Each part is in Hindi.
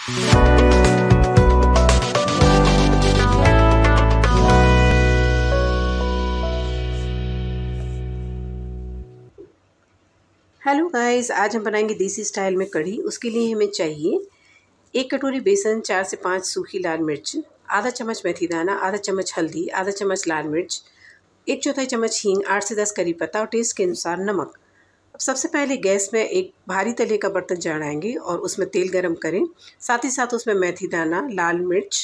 हेलो गाइस आज हम बनाएंगे देसी स्टाइल में कढ़ी उसके लिए हमें चाहिए एक कटोरी बेसन चार से पाँच सूखी लाल मिर्च आधा चम्मच मेथी दाना आधा चम्मच हल्दी आधा चम्मच लाल मिर्च एक चौथाई चम्मच हींग आठ से दस करी पत्ता और टेस्ट के अनुसार नमक सबसे पहले गैस में एक भारी तले का बर्तन चढ़ाएंगे और उसमें तेल गरम करें साथ ही साथ उसमें मेथी दाना लाल मिर्च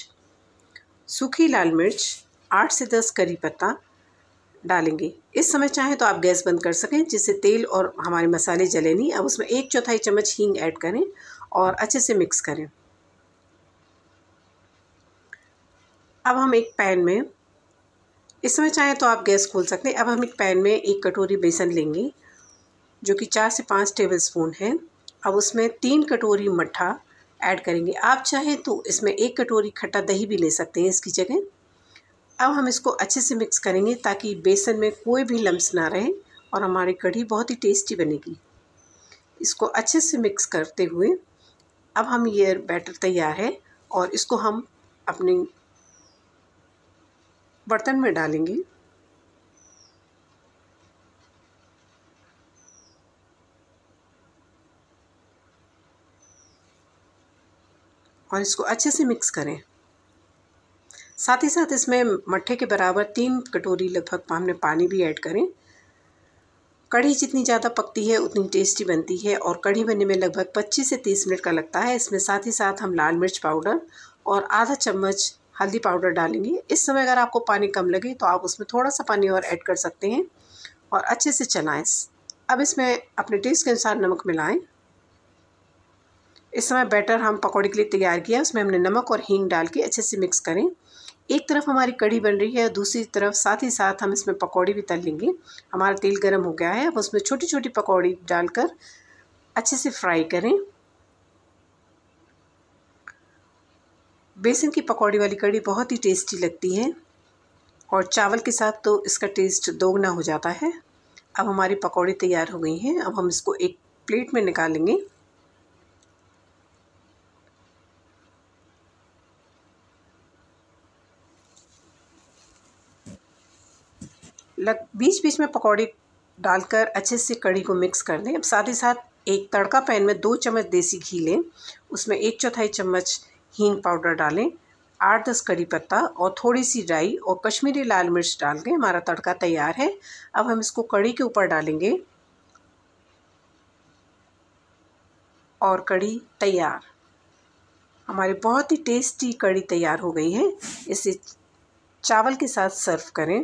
सूखी लाल मिर्च आठ से दस करी पत्ता डालेंगे इस समय चाहें तो आप गैस बंद कर सकें जिससे तेल और हमारे मसाले जले नहीं अब उसमें एक चौथाई चम्मच हींग ऐड करें और अच्छे से मिक्स करें अब हम एक पैन में इस समय चाहें तो आप गैस खोल सकते हैं अब हम एक पैन में एक कटोरी बेसन लेंगे जो कि चार से पाँच टेबल स्पून है अब उसमें तीन कटोरी मट्ठा ऐड करेंगे आप चाहें तो इसमें एक कटोरी खट्टा दही भी ले सकते हैं इसकी जगह अब हम इसको अच्छे से मिक्स करेंगे ताकि बेसन में कोई भी लम्स ना रहे और हमारी कढ़ी बहुत ही टेस्टी बनेगी इसको अच्छे से मिक्स करते हुए अब हम ये बैटर तैयार है और इसको हम अपने बर्तन में डालेंगे और इसको अच्छे से मिक्स करें साथ ही साथ इसमें मट्ठे के बराबर तीन कटोरी लगभग हमने पानी भी ऐड करें कढ़ी जितनी ज़्यादा पकती है उतनी टेस्टी बनती है और कढ़ी बनने में लगभग 25 से 30 मिनट का लगता है इसमें साथ ही साथ हम लाल मिर्च पाउडर और आधा चम्मच हल्दी पाउडर डालेंगे इस समय अगर आपको पानी कम लगे तो आप उसमें थोड़ा सा पानी और ऐड कर सकते हैं और अच्छे से चलाएँ अब इसमें अपने टेस्ट के अनुसार नमक मिलाएं इस समय बैटर हम पकौड़े के लिए तैयार किया उसमें हमने नमक और हींग डाल के अच्छे से मिक्स करें एक तरफ हमारी कढ़ी बन रही है दूसरी तरफ साथ ही साथ हम इसमें पकौड़ी भी तल लेंगे हमारा तेल गर्म हो गया है अब उसमें छोटी छोटी पकौड़ी डालकर अच्छे से फ्राई करें बेसन की पकौड़ी वाली कढ़ी बहुत ही टेस्टी लगती है और चावल के साथ तो इसका टेस्ट दोगुना हो जाता है अब हमारी पकौड़ी तैयार हो गई हैं अब हम इसको एक प्लेट में निकालेंगे लग बीच बीच में पकौड़े डालकर अच्छे से कड़ी को मिक्स कर लें अब साथ ही साथ एक तड़का पैन में दो चम्मच देसी घी लें उसमें एक चौथाई चम्मच हींग पाउडर डालें आठ दस कड़ी पत्ता और थोड़ी सी राई और कश्मीरी लाल मिर्च डाल के हमारा तड़का तैयार है अब हम इसको कड़ी के ऊपर डालेंगे और कड़ी तैयार हमारी बहुत ही टेस्टी कड़ी तैयार हो गई है इसे चावल के साथ सर्व करें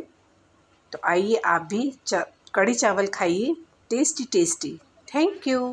तो आइए आप भी चा, कड़ी चावल खाइए टेस्टी टेस्टी थैंक यू